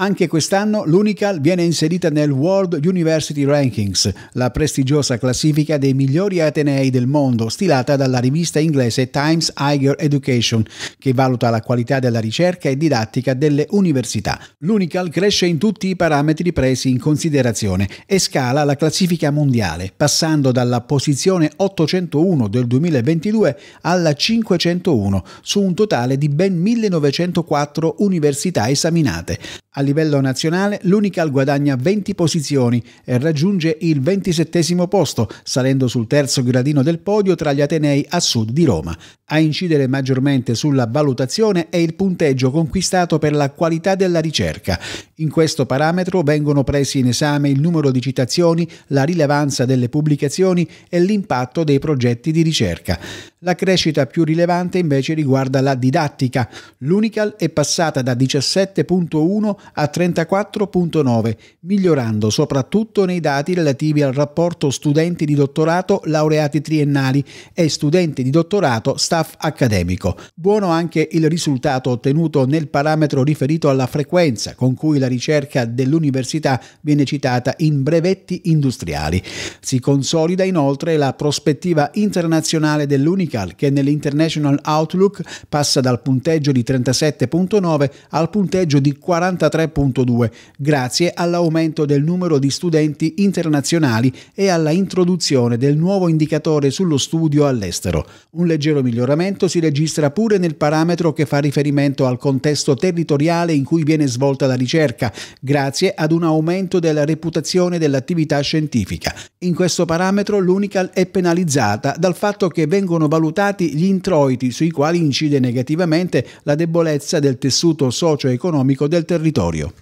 Anche quest'anno l'Unical viene inserita nel World University Rankings, la prestigiosa classifica dei migliori atenei del mondo, stilata dalla rivista inglese Times Higher Education, che valuta la qualità della ricerca e didattica delle università. L'Unical cresce in tutti i parametri presi in considerazione e scala la classifica mondiale, passando dalla posizione 801 del 2022 alla 501, su un totale di ben 1904 università esaminate. A livello nazionale l'Unical guadagna 20 posizioni e raggiunge il 27 posto, salendo sul terzo gradino del podio tra gli Atenei a sud di Roma. A incidere maggiormente sulla valutazione è il punteggio conquistato per la qualità della ricerca. In questo parametro vengono presi in esame il numero di citazioni, la rilevanza delle pubblicazioni e l'impatto dei progetti di ricerca. La crescita più rilevante invece riguarda la didattica. L'Unical è passata da 17.1 a 34.9, migliorando soprattutto nei dati relativi al rapporto studenti di dottorato laureati triennali e studenti di dottorato statali staff accademico. Buono anche il risultato ottenuto nel parametro riferito alla frequenza con cui la ricerca dell'università viene citata in brevetti industriali. Si consolida inoltre la prospettiva internazionale dell'Unical che nell'International Outlook passa dal punteggio di 37.9 al punteggio di 43.2 grazie all'aumento del numero di studenti internazionali e alla introduzione del nuovo indicatore sullo studio all'estero. Un leggero miglioramento miglioramento si registra pure nel parametro che fa riferimento al contesto territoriale in cui viene svolta la ricerca, grazie ad un aumento della reputazione dell'attività scientifica. In questo parametro l'UNICAL è penalizzata dal fatto che vengono valutati gli introiti sui quali incide negativamente la debolezza del tessuto socio-economico del territorio.